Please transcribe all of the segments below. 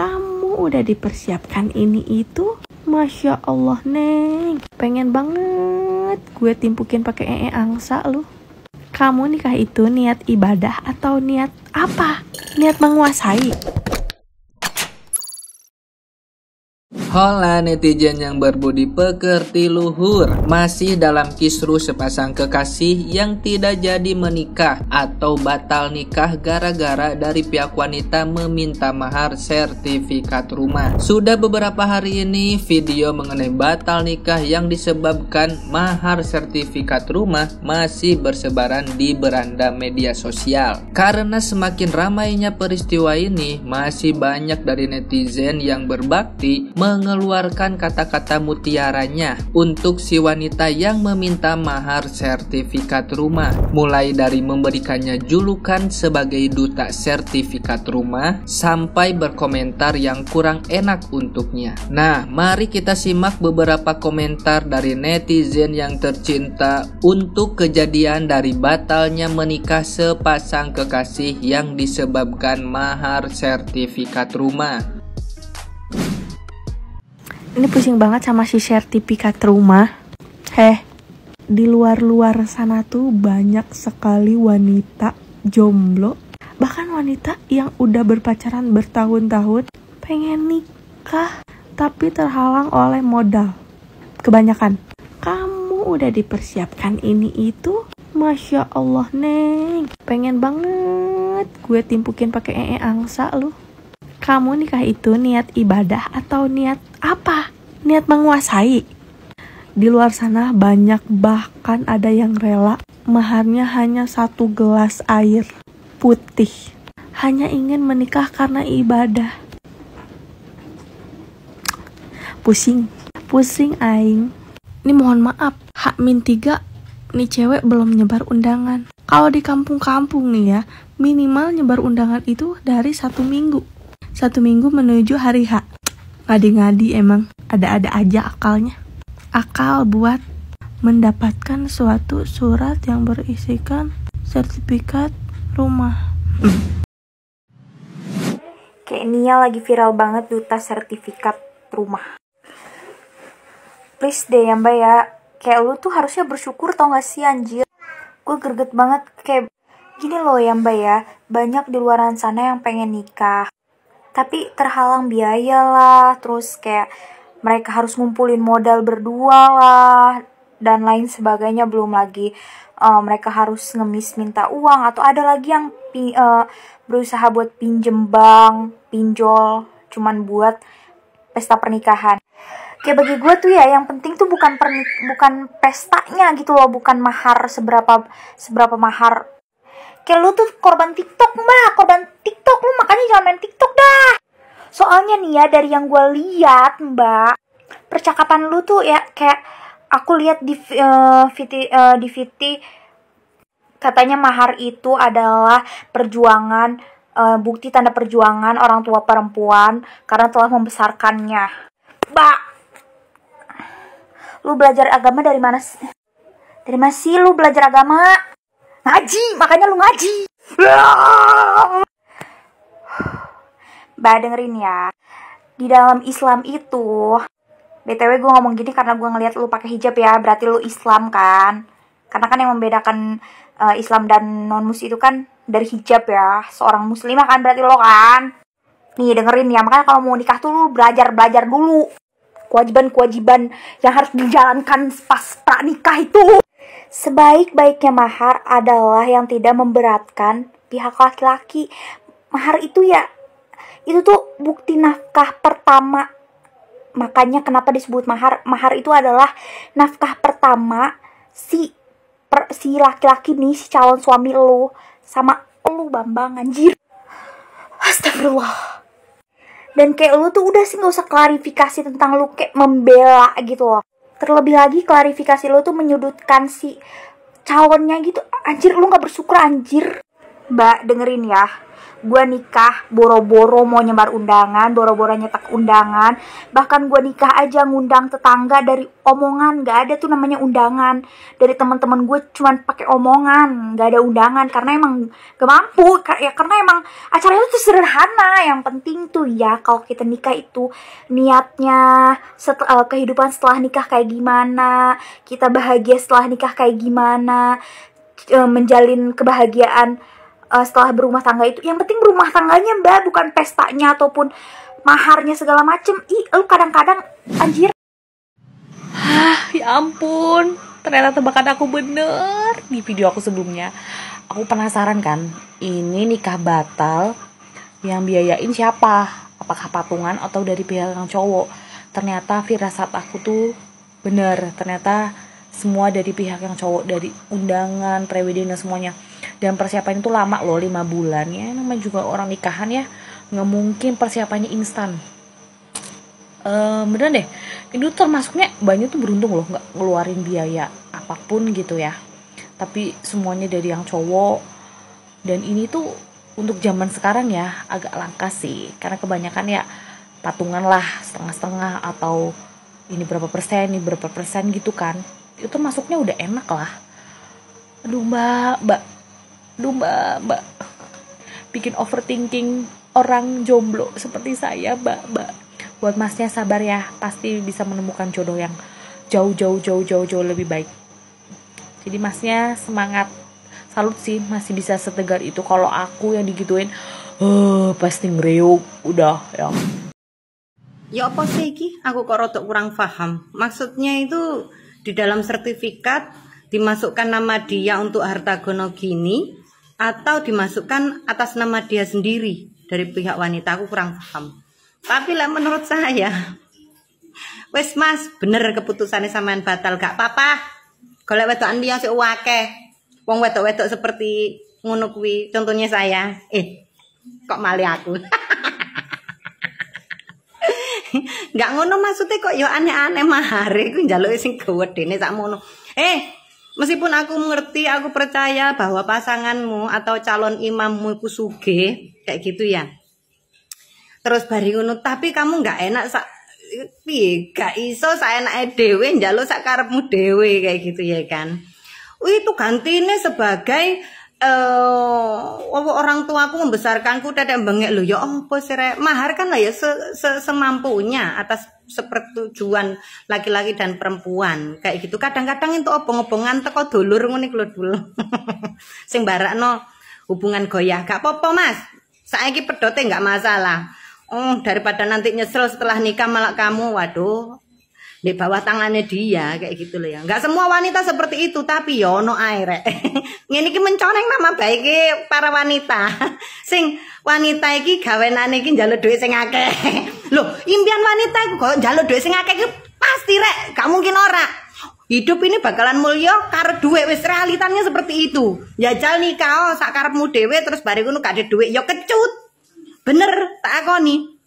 kamu udah dipersiapkan ini itu Masya Allah Neng Pengen banget gue timpukin pakai ee angsa lu Kamu nikah itu niat ibadah atau niat apa? Niat menguasai Hola netizen yang berbudi pekerti luhur Masih dalam kisru sepasang kekasih yang tidak jadi menikah Atau batal nikah gara-gara dari pihak wanita meminta mahar sertifikat rumah Sudah beberapa hari ini video mengenai batal nikah yang disebabkan mahar sertifikat rumah Masih bersebaran di beranda media sosial Karena semakin ramainya peristiwa ini Masih banyak dari netizen yang berbakti meng mengeluarkan kata-kata mutiaranya untuk si wanita yang meminta mahar sertifikat rumah. Mulai dari memberikannya julukan sebagai duta sertifikat rumah sampai berkomentar yang kurang enak untuknya. Nah, mari kita simak beberapa komentar dari netizen yang tercinta untuk kejadian dari batalnya menikah sepasang kekasih yang disebabkan mahar sertifikat rumah ini pusing banget sama si sertifikat rumah heh di luar-luar sana tuh banyak sekali wanita jomblo bahkan wanita yang udah berpacaran bertahun-tahun pengen nikah tapi terhalang oleh modal kebanyakan kamu udah dipersiapkan ini itu Masya Allah Neng pengen banget gue timpukin pakai ee angsa lu. Kamu nikah itu niat ibadah atau niat apa? Niat menguasai. Di luar sana banyak bahkan ada yang rela maharnya hanya satu gelas air putih. Hanya ingin menikah karena ibadah. Pusing, pusing aing. Ini mohon maaf, hak min tiga nih cewek belum nyebar undangan. Kalau di kampung-kampung nih ya, minimal nyebar undangan itu dari satu minggu satu minggu menuju hari H. Ngadi-ngadi emang, ada-ada aja akalnya. Akal buat mendapatkan suatu surat yang berisikan sertifikat rumah. kayak nia lagi viral banget duta sertifikat rumah. Please deh ya mbak ya, kayak lu tuh harusnya bersyukur tau gak sih anjir. Gue gerget banget kayak gini loh ya mbak ya, banyak di luaran sana yang pengen nikah tapi terhalang biaya lah terus kayak mereka harus ngumpulin modal berdua lah dan lain sebagainya belum lagi uh, mereka harus ngemis minta uang atau ada lagi yang pi, uh, berusaha buat pinjem bank pinjol cuman buat pesta pernikahan kayak bagi gue tuh ya yang penting tuh bukan pernik bukan pestanya gitu loh bukan mahar seberapa seberapa mahar kayak lu tuh korban TikTok mbak, korban TikTok lu makanya jangan main TikTok dah. Soalnya nih ya dari yang gue lihat mbak, percakapan lu tuh ya kayak aku lihat di uh, eh, VT, uh, eh, di VT katanya mahar itu adalah perjuangan uh, bukti tanda perjuangan orang tua perempuan karena telah membesarkannya. Mbak, lu belajar agama dari mana sih? Dari mana sih lu belajar agama? Ngaji, makanya lu ngaji. Mbak dengerin ya. Di dalam Islam itu, BTW gue ngomong gini karena gue ngeliat lu pakai hijab ya, berarti lu Islam kan? Karena kan yang membedakan uh, Islam dan non muslim itu kan dari hijab ya. Seorang muslimah kan berarti lo kan? Nih dengerin ya, makanya kalau mau nikah tuh lu belajar-belajar dulu. Kewajiban-kewajiban yang harus dijalankan pas nikah itu. Sebaik-baiknya mahar adalah yang tidak memberatkan pihak laki-laki. Mahar itu ya, itu tuh bukti nafkah pertama. Makanya kenapa disebut mahar? Mahar itu adalah nafkah pertama si per, si laki-laki nih, si calon suami lu sama lu Bambang anjir. Astagfirullah dan kayak lu tuh udah sih nggak usah klarifikasi tentang lu kayak membela gitu loh terlebih lagi klarifikasi lo tuh menyudutkan si calonnya gitu anjir lu nggak bersyukur anjir mbak dengerin ya gue nikah boro-boro mau nyebar undangan boro-boro nyetak undangan bahkan gue nikah aja ngundang tetangga dari omongan gak ada tuh namanya undangan dari teman-teman gue cuman pakai omongan gak ada undangan karena emang gak mampu ya karena emang acaranya tuh sederhana yang penting tuh ya kalau kita nikah itu niatnya setel, eh, kehidupan setelah nikah kayak gimana kita bahagia setelah nikah kayak gimana eh, menjalin kebahagiaan uh, setelah berumah tangga itu yang penting rumah tangganya mbak bukan pestanya ataupun maharnya segala macem ih lu kadang-kadang anjir Hah, ya ampun ternyata tebakan aku bener di video aku sebelumnya aku penasaran kan ini nikah batal yang biayain siapa apakah patungan atau dari pihak yang cowok ternyata firasat aku tuh bener ternyata semua dari pihak yang cowok dari undangan prewedding dan semuanya dan persiapan itu lama loh 5 bulan ya namanya juga orang nikahan ya nggak mungkin persiapannya instan ehm, bener deh itu termasuknya banyak tuh beruntung loh nggak ngeluarin biaya apapun gitu ya tapi semuanya dari yang cowok dan ini tuh untuk zaman sekarang ya agak langka sih karena kebanyakan ya patungan lah setengah-setengah atau ini berapa persen ini berapa persen gitu kan itu masuknya udah enak lah aduh mbak mbak Duh mbak, mbak Bikin overthinking orang jomblo seperti saya mbak, mbak Buat masnya sabar ya Pasti bisa menemukan jodoh yang jauh jauh jauh jauh jauh lebih baik Jadi masnya semangat Salut sih masih bisa setegar itu Kalau aku yang digituin uh, Pasti ngeriuk Udah ya Ya apa sih ini? Aku kok rotok kurang paham Maksudnya itu di dalam sertifikat dimasukkan nama dia untuk harta gono gini atau dimasukkan atas nama dia sendiri dari pihak wanita aku kurang paham tapi lah menurut saya wes mas bener keputusannya samaan batal gak apa-apa kalau wetok andi yang wake wong wetok wetok seperti ngunukwi contohnya saya eh kok malah aku nggak ngono maksudnya kok yo aneh-aneh mahari gue jalur sing gawedene sakmono eh Meskipun aku mengerti, aku percaya bahwa pasanganmu atau calon imammu itu suge, kayak gitu ya. Terus bari ngono, tapi kamu nggak enak sak piye gak iso enak dhewe njaluk sak karepmu dhewe kayak gitu ya kan. Wih itu gantine sebagai uh, orang tua aku membesarkanku tidak bengek lo ya apa sih kan lah ya se, se, semampunya atas sepertujuan laki-laki dan perempuan kayak gitu kadang-kadang itu obong-obongan teko dulur ngene lo dulu sing barakno hubungan goyah gak apa-apa mas saiki pedote nggak masalah Oh, daripada nanti nyesel setelah nikah malah kamu, waduh, di bawah tangannya dia kayak gitu loh ya. Enggak semua wanita seperti itu, tapi yo ya no air rek. mencoreng nama baik para wanita. Sing wanita iki gawenane iki njaluk duit sing akeh. Loh, impian wanita iku kok njaluk duit sing akeh pasti rek, gak mungkin ora. Hidup ini bakalan mulia karena duit wis realitanya seperti itu. Jajal nikah oh, sak karepmu dewe terus bariku gak ada duit yo ya kecut. Bener, tak akoni.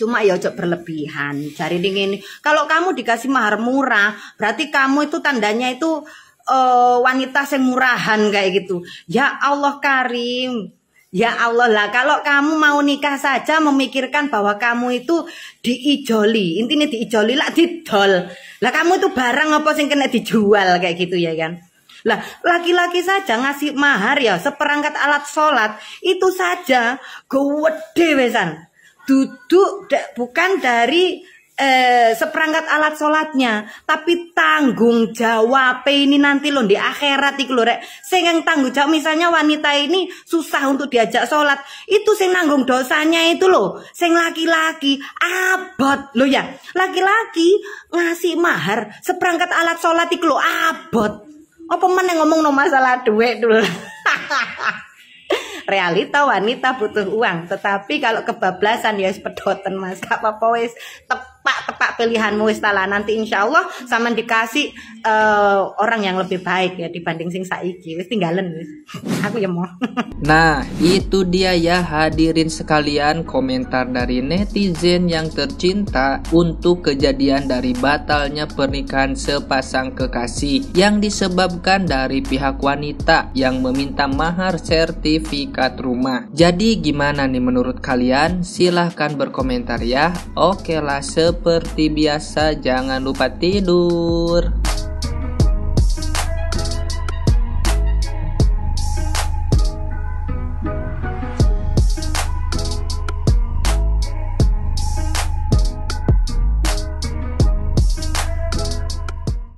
Cuma ya cok berlebihan. Cari dingin. Kalau kamu dikasih mahar murah, berarti kamu itu tandanya itu uh, wanita yang murahan kayak gitu. Ya Allah Karim. Ya Allah lah, kalau kamu mau nikah saja memikirkan bahwa kamu itu diijoli, intinya diijoli lah didol. Lah kamu itu barang apa sih kena dijual kayak gitu ya kan? Lah, laki-laki saja ngasih mahar ya seperangkat alat sholat itu saja gede wesan duduk bukan dari eh, seperangkat alat sholatnya tapi tanggung jawab ini nanti loh di akhirat itu loh rek sing yang tanggung jawab misalnya wanita ini susah untuk diajak sholat itu sing nanggung dosanya itu loh sing laki-laki abot lo ya laki-laki ngasih mahar seperangkat alat sholat itu loh abot apa mana ngomong no masalah duit dulu realita wanita butuh uang tetapi kalau kebablasan ya wis pedoten Mas apa-apa wis tepat tepat pilihanmu istilah nanti insya Allah sama dikasih uh, orang yang lebih baik ya dibanding sing saiki wis tinggalen wis aku ya mau nah itu dia ya hadirin sekalian komentar dari netizen yang tercinta untuk kejadian dari batalnya pernikahan sepasang kekasih yang disebabkan dari pihak wanita yang meminta mahar sertifikat rumah jadi gimana nih menurut kalian silahkan berkomentar ya oke lah se seperti biasa, jangan lupa tidur.